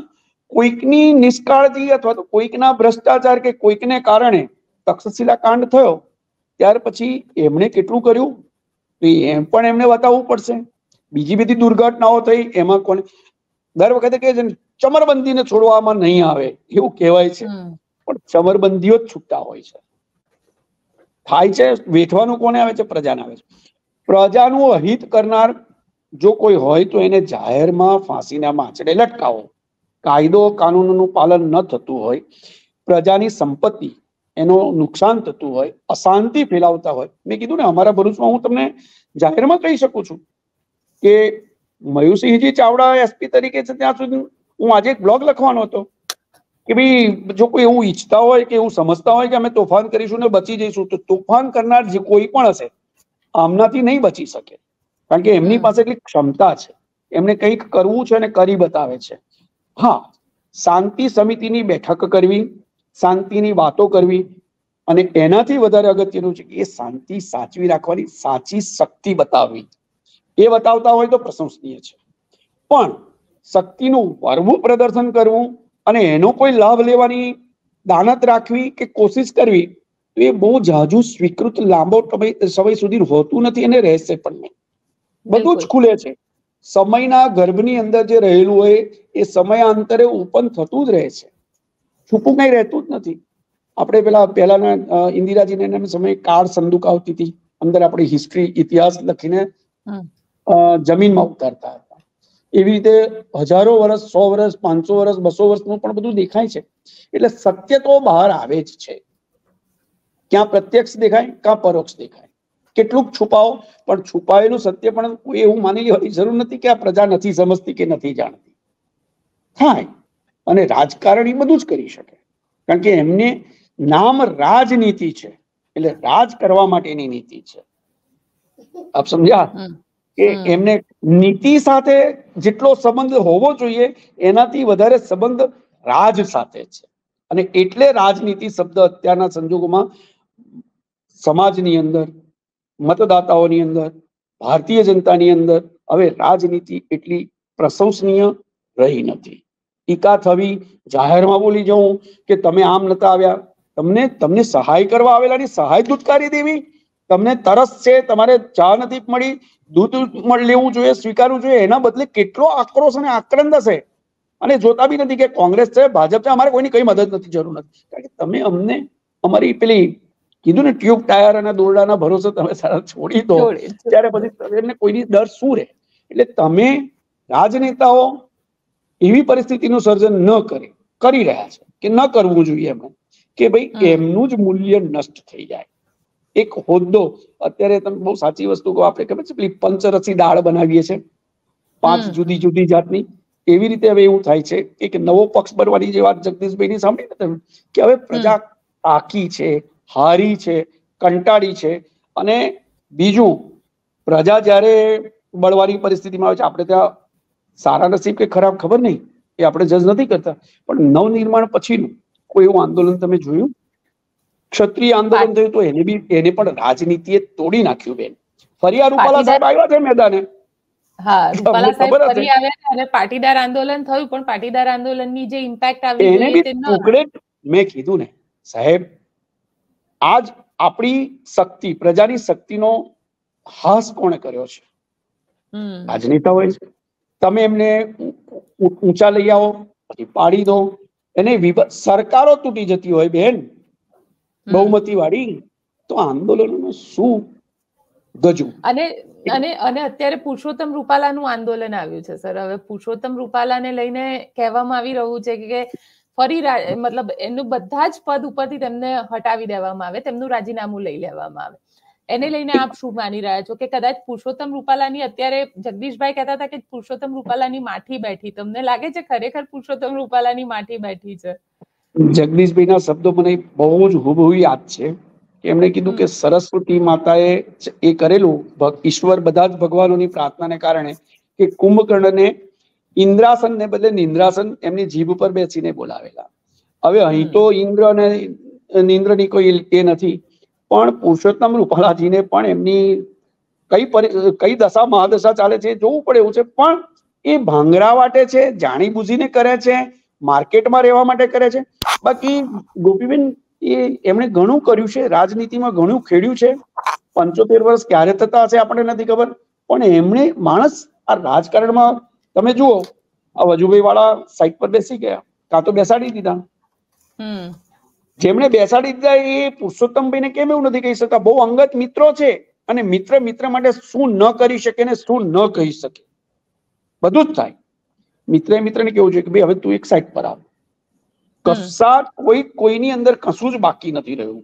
કોઈકની નિષ્કાળજી અથવા તો કોઈકના ભ્રષ્ટાચાર કે કોઈકને કારણે તક્ષશિલા કાંડ થયો ત્યાર પછી એમણે કેટલું કર્યું તો એમ પણ એમને બતાવવું પડશે બીજી બધી દુર્ઘટનાઓ થઈ એમાં કોને દર વખતે કહે છે ચમરબંધીને છોડવામાં નહીં આવે એવું કહેવાય છે પણ ચમરબંધીઓ જ છૂટતા હોય છે થાય છે વેઠવાનું કોને આવે છે પ્રજાને આવે છે પ્રજાનું અહિત કરનાર જો કોઈ હોય તો એને જાહેરમાં ફાંસીના માછડે લટકાવો કાયદો કાનૂનનું પાલન ન થતું હોય પ્રજાની સંપત્તિ એનો નુકસાન થતું હોય અશાંતિ ફેલાવતા હોય મેં કીધું ને અમારા ભરૂચમાં હું તમને જાહેરમાં કહી શકું છું કે મયુસિંહજી ચાવડા એસપી તરીકે છે ત્યાં સુધી હું આજે એક બ્લોગ લખવાનો હતો કે ભાઈ જો કોઈ એવું ઈચ્છતા હોય કે એવું સમજતા હોય કે અમે તોફાન કરીશું ને બચી જઈશું તો તોફાન કરનાર જે કોઈ પણ હશે આમનાથી નહીં બચી શકે કારણ કે એમની પાસે એટલી ક્ષમતા છે એમને કંઈક કરવું છે અને કરી બતાવે છે હા શાંતિ સમિતિની બેઠક કરવી શાંતિની વાતો કરવી અને એનાથી વધારે અગત્યનું છે કે એ શાંતિ સાચવી રાખવાની સાચી શક્તિ બતાવવી એ બતાવતા હોય તો પ્રશંસનીય છે પણ શક્તિનું વર્વું પ્રદર્શન કરવું અને એનો કોઈ લાભ લેવાની દાનત રાખવી કે કોશિશ કરવી તો એ બહુ જાજુ સ્વીકૃત લાંબો સમય સુધી હોતું નથી અને રહેશે પણ નહીં બધું જ ખુલે છે સમયના ગર્ભની અંદર જે રહેલું હોય એ સમયાંતરે ઓપન થતું જ રહે છે છૂપું કઈ રહેતું જ નથી આપણે પેલા પહેલાના ઇન્દિરાજીને સમય કાર સંદુક આવતી હતી અંદર આપણે હિસ્ટ્રી ઇતિહાસ લખીને જમીનમાં ઉતારતા એવી રીતે હજારો વર્ષ સો વર્ષ પાંચસો વર્ષ બસો વર્ષનું પણ બધું દેખાય છે એટલે સત્ય તો બહાર આવે જ છે ક્યાં પ્રત્યક્ષ દેખાય ક્યાં પરોક્ષ દેખાય કેટલુંક છુપાવો પણ છુપાયેલું સત્ય પણ કોઈ એવું માનેલી હોય જરૂર નથી કે આ પ્રજા નથી સમજતી કે નથી જાણતી થાય અને રાજકારણ એ બધું જ કરી શકે કારણ કે એમને નામ રાજનીતિ છે એટલે રાજ કરવા માટેની નીતિ છે આપ સમજ્યા કે એમને નીતિ સાથે જેટલો સંબંધ હોવો જોઈએ એનાથી વધારે સંબંધ રાજ સાથે છે અને એટલે રાજનીતિ શબ્દ અત્યારના સંજોગોમાં સમાજની અંદર મતદાતાઓની અંદર ભારતીય જનતાની અંદર હવે રાજનીતિ એટલી પ્રશંસનીય રહી નથી ટીકા થવી જાહેરમાં બોલી જવું કે તમે આમ નતા આવ્યા તમને તમને સહાય કરવા આવેલાની સહાય દૂધકારી દેવી તમને તરસ છે તમારે ચા નથી મળી દૂધ લેવું જોઈએ સ્વીકારવું જોઈએ એના બદલે કેટલો આક્રોશ અને આક્રમ થશે અને જોતા બી નથી કે કોંગ્રેસ છે ભાજપ છે અમારે કોઈની કઈ મદદ નથી જરૂર નથી કારણ કે તમે અમને અમારી પેલી કીધું ને ટ્યુબ ટાયર અને દોરડાના ભરોસો તમે સારા છોડી દો ત્યારે પછી એમને કોઈની ડર શું રહે એટલે તમે રાજનેતાઓ એવી પરિસ્થિતિનું સર્જન ન કરે કરી રહ્યા છે કે ન કરવું જોઈએ એમણે કે ભાઈ એમનું જ મૂલ્ય નષ્ટ થઈ જાય એક હોદ્દો અત્યારે તમે બહુ સાચી વસ્તુ કહો આપણે ખબર છે પેલી પંચરસી દાળ બનાવીએ છીએ પાંચ જુદી જુદી જાતની એવી રીતે હવે એવું થાય છે એક નવો પક્ષ બનવાની જે વાત જગદીશભાઈની સાંભળી ને તમે કે હવે પ્રજા આકી છે હારી છે કંટાળી છે અને બીજું પ્રજા જ્યારે બળવાની પરિસ્થિતિમાં આવે છે આપણે ત્યાં સારા નસીબ કે ખરાબ ખબર નહીં એ આપણે જજ નથી કરતા પણ નવનિર્માણ પછીનું કોઈ એવું આંદોલન તમે જોયું ક્ષત્રિય આંદોલન થયું તો એને બી એને પણ રાજનીતિએ તોડી નાખ્યું બેન ફરી આ રૂપાલા સાહેબ આવ્યા છે મેદાને પાટીદાર આંદોલન થયું પણ પાટીદાર આંદોલનની આજ આપણી શક્તિ પ્રજાની શક્તિનો હાસ કોણે કર્યો છે રાજનેતા હોય તમે એમને ઊંચા લઈ આવો પછી પાડી દો એને સરકારો તૂટી જતી હોય બેન બહુમતી વાળી તો આંદોલનનું શું ગજું અને અને અને અત્યારે પુરુષોત્તમ રૂપાલાનું આંદોલન આવ્યું છે સર હવે પુરુષોત્તમ રૂપાલાને લઈને કહેવામાં આવી રહ્યું છે કે ફરી મતલબ એમનું બધા જ પદ ઉપરથી તેમને હટાવી દેવામાં આવે તેમનું રાજીનામું લઈ લેવામાં આવે એને લઈને આપ શું માની રહ્યા છો કે કદાચ પુરુષોત્તમ રૂપાલાની અત્યારે જગદીશભાઈ કહેતા હતા કે પુરુષોત્તમ રૂપાલાની માઠી બેઠી તમને લાગે છે ખરેખર પુરુષોત્તમ રૂપાલાની માઠી બેઠી છે જગદીશભાઈ ના શબ્દો મને બહુ જ હુબહુ યાદ છે એમણે કીધું કે સરસ્વતી માતાએ એ કરેલું ઈશ્વર બધા જ ભગવાનોની પ્રાર્થનાને કારણે કે કુંભકર્ણને ઇન્દ્રાસન ને બદલે નિંદ્રાસન એમની જીભ પર બેસીને બોલાવેલા હવે અહીં તો ઇન્દ્ર અને નિંદ્રની કોઈ એ નથી પણ પુરુષોત્તમ રૂપાલાજીને પણ એમની કઈ કઈ દશા મહાદશા ચાલે છે જોવું પડે એવું છે પણ એ ભાંગરા વાટે છે જાણી બુજીને કરે છે માર્કેટમાં રહેવા માટે કરે છે બાકી ગોપીબેન એ એમણે ઘણું કર્યું છે રાજનીતિમાં ઘણું ખેડ્યું છે પંચોતેર વર્ષ ક્યારે થતા હશે આપણને નથી ખબર પણ એમણે માણસ આ રાજકારણમાં તમે જુઓ આ વજુભાઈ વાળા સાઈડ પર બેસી ગયા કાં તો બેસાડી દીધા જેમણે બેસાડી દીધા એ ને કેમ એવું નથી કહી શકતા બહુ અંગત મિત્રો છે અને મિત્ર મિત્ર માટે શું ન કરી શકે ને શું ન કહી શકે બધું જ થાય મિત્રએ મિત્રને કેવું જોઈએ કે ભાઈ હવે તું એક સાઈટ પર આવ કસાટ કોઈ કોઈની અંદર કશું જ બાકી નથી રહ્યું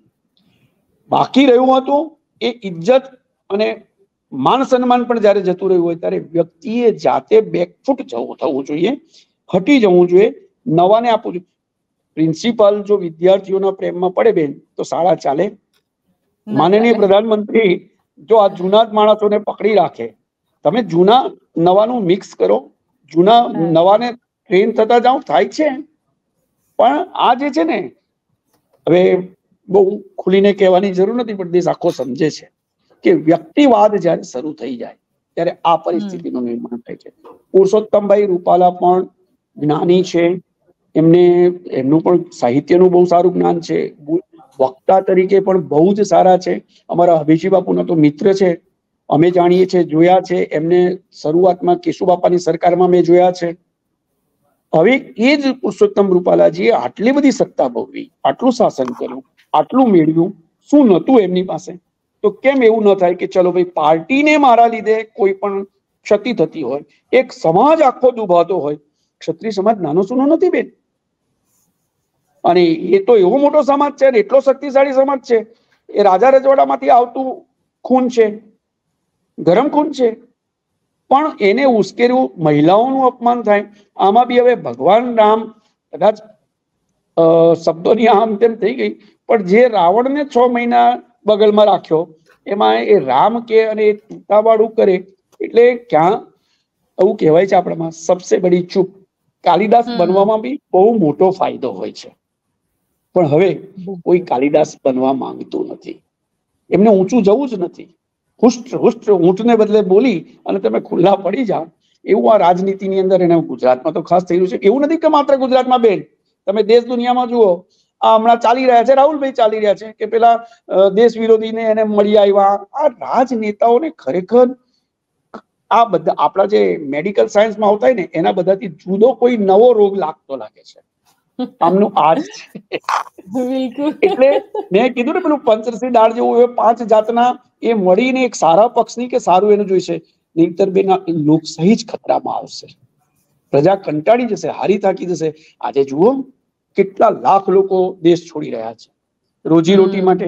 બાકી રહ્યું હતું એ ઇજ્જત અને માન સન્માન પણ જયારે જતું રહ્યું હોય ત્યારે વ્યક્તિએ જાતે બેકફૂટ જવું થવું જોઈએ હટી જવું જોઈએ નવાને આપવું જોઈએ પ્રિન્સિપાલ જો વિદ્યાર્થીઓના પ્રેમમાં પડે બેન તો શાળા ચાલે માનનીય પ્રધાનમંત્રી જો આ જૂના જ માણસોને પકડી રાખે તમે જૂના નવાનું મિક્સ કરો જૂના નવાને ટ્રેન થતા જાઓ થાય છે પણ આ જે છે ને હવે બહુ ખુલીને કહેવાની જરૂર નથી પણ દેશ આખો સમજે છે કે વ્યક્તિવાદ જ્યારે શરૂ થઈ જાય ત્યારે આ પરિસ્થિતિનું નિર્માણ થાય છે પુરુષોત્તમભાઈ રૂપાલા પણ જ્ઞાની છે એમને એમનું પણ સાહિત્યનું બહુ સારું જ્ઞાન છે વક્તા તરીકે પણ બહુ જ સારા છે અમારા હવેશી બાપુના તો મિત્ર છે અમે જાણીએ છીએ જોયા છે એમને શરૂઆતમાં કેશુબાપાની સરકારમાં મેં જોયા છે હવે એ જ પુરુષોત્તમ રૂપાલાજીએ આટલી બધી સત્તા ભોગવી આટલું શાસન કર્યું આટલું મેળવ્યું શું નહોતું એમની પાસે તો કેમ એવું ન થાય કે ચલો ભાઈ પાર્ટીને મારા લીધે કોઈ પણ ક્ષતિ થતી હોય એક સમાજ આખો દુભાતો હોય ક્ષત્રિય સમાજ નાનો સૂનો નથી બેન અને એ તો એવો મોટો સમાજ છે ને એટલો શક્તિશાળી સમાજ છે એ રાજા રજવાડામાંથી આવતું ખૂન છે ગરમ ખૂન છે પણ એને ઉશ્કેર્યું મહિલાઓનું અપમાન થાય આમાં બી હવે ભગવાન રામ કદાચ શબ્દોની આમ તેમ થઈ ગઈ પણ જે રાવણને છ મહિના બગલમાં રાખ્યો એમાં એ રામ કે અને એ ટૂંટાવાળું કરે એટલે ક્યાં એવું કહેવાય છે આપણામાં સબસે બડી ચૂપ કાલિદાસ બનવામાં બી બહુ મોટો ફાયદો હોય છે પણ હવે કોઈ કાલિદાસ બનવા માંગતું નથી એમને ઊંચું જવું જ નથી હુષ્ટ હુષ્ટ ઊંટને બદલે બોલી અને તમે ખુલ્લા પડી જાઓ એવું આ રાજનીતિની અંદર એને ગુજરાતમાં તો ખાસ થઈ છે એવું નથી કે માત્ર ગુજરાતમાં બેન તમે દેશ દુનિયામાં જુઓ આ હમણાં ચાલી રહ્યા છે રાહુલભાઈ ચાલી રહ્યા છે કે પેલા દેશ વિરોધીને એને મળી આવ્યા આ રાજનેતાઓને ખરેખર આ બધા આપણા જે મેડિકલ સાયન્સમાં આવતા હોય ને એના બધાથી જુદો કોઈ નવો રોગ લાગતો લાગે છે આમનું આજ એટલે મેં કીધું ને પેલું પંચરસી દાળ જેવું પાંચ જાતના એ મળીને એક સારા પક્ષની કે સારું એનું જોઈશે નહીતર બેન લોકશાહી જ ખતરામાં આવશે પ્રજા કંટાળી જશે હારી થાકી જશે આજે જુઓ કેટલા લાખ લોકો દેશ છોડી રહ્યા છે રોજીરોટી માટે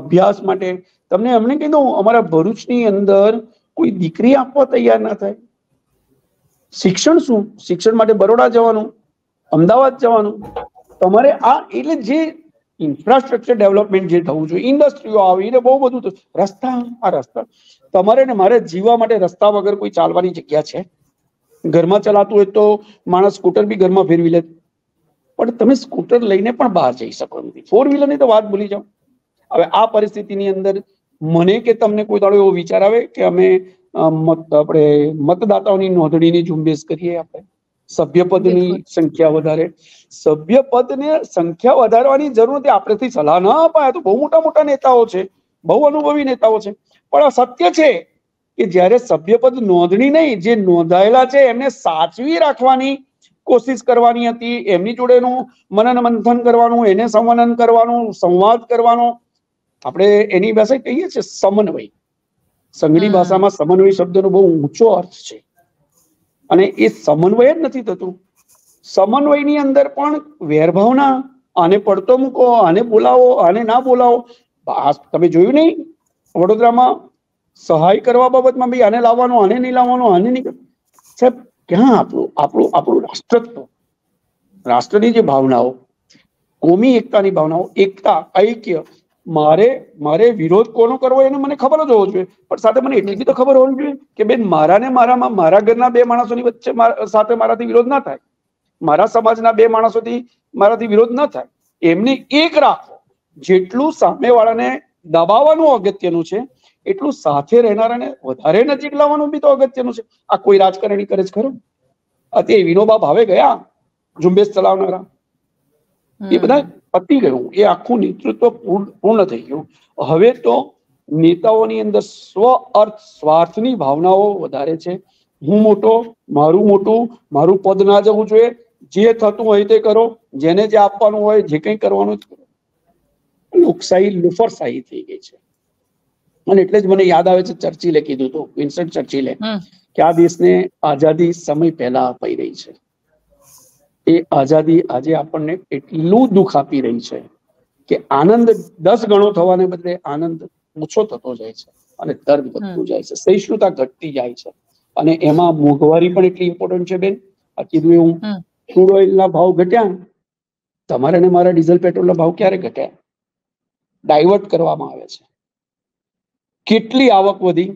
અભ્યાસ માટે તમને એમને કહી દઉં અમારા ભરૂચની અંદર કોઈ દીકરી આપવા તૈયાર ના થાય શિક્ષણ શું શિક્ષણ માટે બરોડા જવાનું અમદાવાદ જવાનું તમારે આ એટલે જે ઇન્ફ્રાસ્ટ્રક્ચર ડેવલપમેન્ટ જે થવું જોઈએ ઇન્ડસ્ટ્રીઓ આવી ને બહુ બધું રસ્તા આ રસ્તા તમારે ને મારે જીવવા માટે રસ્તા વગર કોઈ ચાલવાની જગ્યા છે ઘરમાં ચલાતું હોય તો માણસ સ્કૂટર બી ઘરમાં ફેરવી લે પણ તમે સ્કૂટર લઈને પણ બહાર જઈ શકો નથી ફોર વ્હીલરની તો વાત ભૂલી જાઓ હવે આ પરિસ્થિતિની અંદર મને કે તમને કોઈ દાડો એવો વિચાર આવે કે અમે આપણે મતદાતાઓની નોંધણીની ઝુંબેશ કરીએ આપણે સભ્યપદની સંખ્યા વધારે સભ્યપદને સંખ્યા વધારવાની જરૂર નથી આપણેથી સલાહ ન અપાય તો બહુ મોટા મોટા નેતાઓ છે બહુ અનુભવી નેતાઓ છે પણ આ સત્ય છે કે જ્યારે સભ્યપદ નોંધણી નહીં જે નોંધાયેલા છે એમને સાચવી રાખવાની કોશિશ કરવાની હતી એમની જોડેનું મનન મંથન કરવાનું એને સંવનન કરવાનું સંવાદ કરવાનો આપણે એની ભાષા કહીએ છીએ સમન્વય સંઘની ભાષામાં સમન્વય શબ્દનો બહુ ઊંચો અર્થ છે અને એ સમન્વય જ નથી થતું સમન્વયની અંદર પણ વેરભાવના આને પડતો મૂકો આને બોલાવો આને ના બોલાવો તમે જોયું નહીં વડોદરામાં સહાય કરવા બાબતમાં ભાઈ આને લાવવાનું આને નહીં લાવવાનું આને નહીં સાહેબ ક્યાં આપણું આપણું આપણું રાષ્ટ્રત્વ રાષ્ટ્રની જે ભાવનાઓ કોમી એકતાની ભાવનાઓ એકતા ઐક્ય મારે મારે વિરોધ કોનો કરવો એને મને ખબર જ હોવો જોઈએ પણ સાથે મને એટલી બી તો ખબર હોવી જોઈએ કે બેન મારા ને મારામાં મારા ઘરના બે માણસોની વચ્ચે સાથે મારાથી વિરોધ ના થાય મારા સમાજના બે માણસોથી મારાથી વિરોધ ના થાય એમને એક રાખો જેટલું સામેવાળાને દબાવવાનું અગત્યનું છે એટલું સાથે રહેનારાને વધારે નજીક લાવવાનું બી તો અગત્યનું છે આ કોઈ રાજકારણી કરે જ ખરું અત્યારે વિનોબા ભાવે ગયા ઝુંબેશ ચલાવનારા એ બધા પતી ગયું એ આખું નેતૃત્વ પૂર્ણ થઈ ગયું હવે તો નેતાઓની અંદર સ્વ અર્થ સ્વાર્થની ભાવનાઓ વધારે છે હું મોટો મારું મોટું મારું પદ ના જવું જોઈએ જે થતું હોય તે કરો જેને જે આપવાનું હોય જે કંઈ કરવાનું લોકશાહી લુફરશાહી થઈ ગઈ છે અને એટલે જ મને યાદ આવે છે ચર્ચિલે કીધું હતું વિન્સન્ટ ચર્ચિલે કે આ દેશને આઝાદી સમય પહેલા અપાઈ રહી છે એ આઝાદી આજે આપણને એટલું દુઃખ આપી રહી છે કે આનંદ દસ ગણો થવાને બદલે આનંદ ઓછો થતો જાય છે અને દર્દ વધતું જાય છે સહિષ્ણુતા ઘટતી જાય છે અને એમાં મોંઘવારી પણ એટલી ઇમ્પોર્ટન્ટ છે બેન આ કીધું એવું ક્રૂડ ઓઇલના ભાવ ઘટ્યા તમારે ને મારા ડીઝલ પેટ્રોલના ભાવ ક્યારે ઘટ્યા ડાયવર્ટ કરવામાં આવે છે કેટલી આવક વધી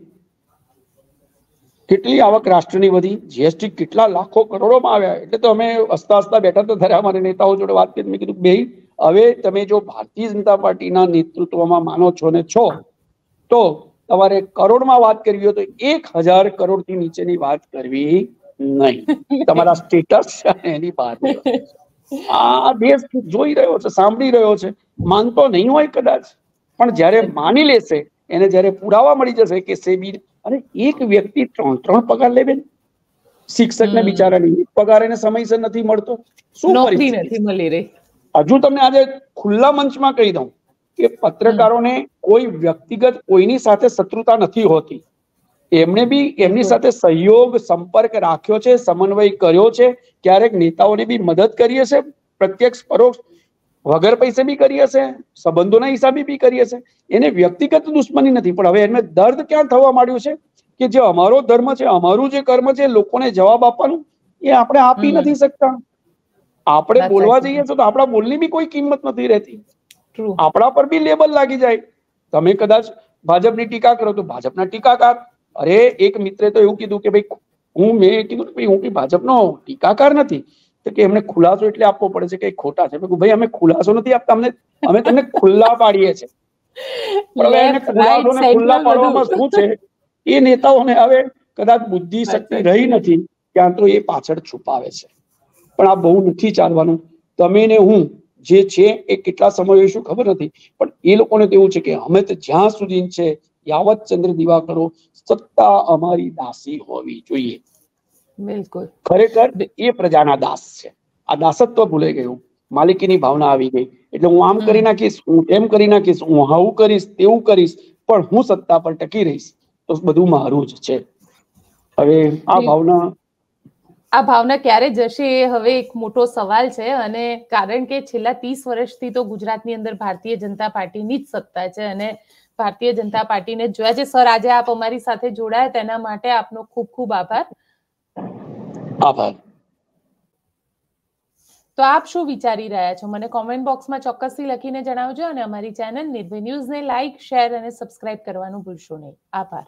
કેટલી આવક રાષ્ટ્રની વધી જીએસટી કેટલા લાખો કરોડોમાં આવ્યા એટલે તો અમે હસતા હસતા બેઠા તો ત્યારે અમારે નેતાઓ જોડે વાત કરી મેં કીધું બે હવે તમે જો ભારતીય જનતા પાર્ટીના નેતૃત્વમાં માનો છો ને છો તો તમારે કરોડમાં વાત કરવી હોય તો એક હજાર કરોડથી નીચેની વાત કરવી નહીં તમારા સ્ટેટસ એની વાત આ દેશ જોઈ રહ્યો છે સાંભળી રહ્યો છે માનતો નહીં હોય કદાચ પણ જયારે માની લેશે એને જયારે પુરાવા મળી જશે કે સેબી અને એક વ્યક્તિ ત્રણ ત્રણ પગાર લે બેન શિક્ષકને બિચારાની પગાર એને સમયસર નથી મળતો શું નોકરી નથી મળી રહી હજુ તમને આજે ખુલ્લા મંચમાં કહી દઉં કે પત્રકારોને કોઈ વ્યક્તિગત કોઈની સાથે શત્રુતા નથી હોતી એમણે બી એમની સાથે સહયોગ સંપર્ક રાખ્યો છે સમન્વય કર્યો છે ક્યારેક નેતાઓને બી મદદ કરીએ છે પ્રત્યક્ષ પરોક્ષ વગર પૈસે બી કરી હશે સંબંધોના હિસાબે બી કરી હશે એને વ્યક્તિગત દુશ્મની નથી પણ હવે એને દર્દ ક્યાં થવા માંડ્યું છે કે જે અમારો ધર્મ છે અમારું જે કર્મ છે લોકોને જવાબ આપવાનું એ આપણે આપી નથી શકતા આપણે બોલવા જઈએ તો આપણા બોલની બી કોઈ કિંમત નથી રહેતી આપણા પર બી લેબલ લાગી જાય તમે કદાચ ભાજપની ટીકા કરો તો ભાજપના ટીકાકાર અરે એક મિત્રે તો એવું કીધું કે ભાઈ હું મેં કીધું ભાઈ હું ભાજપનો ટીકાકાર નથી તો કે એમને ખુલાસો એટલે આપવો પડે છે કે ખોટા છે ભાઈ અમે ખુલાસો નથી આપતા અમને અમે તમને ખુલ્લા પાડીએ છીએ ખુલ્લા પાડવામાં શું છે એ નેતાઓને હવે કદાચ બુદ્ધિ શક્તિ રહી નથી ક્યાં તો એ પાછળ છુપાવે છે પણ આ બહુ નથી ચાલવાનું તમે ને હું જે છે એ કેટલા સમય શું ખબર નથી પણ એ લોકોને તો એવું છે કે અમે તો જ્યાં સુધી છે યાવત ચંદ્ર દિવાકરો સત્તા અમારી દાસી હોવી જોઈએ બિલકુલ ખરેખર એ પ્રજાના દાસ છે આ દાસત્વ ભૂલાઈ ગયું માલિકીની ભાવના આવી ગઈ એટલે હું આમ કરી નાખીશ હું એમ કરી નાખીશ હું આવું કરીશ તેવું કરીશ પણ હું સત્તા પર ટકી રહીશ તો બધું મારું જ છે હવે આ ભાવના આ ભાવના ક્યારે જશે એ હવે એક મોટો સવાલ છે અને કારણ કે છેલ્લા ત્રીસ વર્ષથી તો ગુજરાતની અંદર ભારતીય જનતા પાર્ટીની જ સત્તા છે અને ભારતીય જનતા પાર્ટીને જોયા છે સર આજે આપ અમારી સાથે જોડાયા તેના માટે આપનો ખૂબ ખૂબ આભાર આભાર તો આપ શું વિચારી રહ્યા છો મને કોમેન્ટ બોક્સમાં ચોક્કસથી લખીને જણાવજો અને અમારી ચેનલ નિર્ભય ન્યૂઝને લાઇક શેર અને સબસ્ક્રાઇબ કરવાનું ભૂલશો નહીં આભાર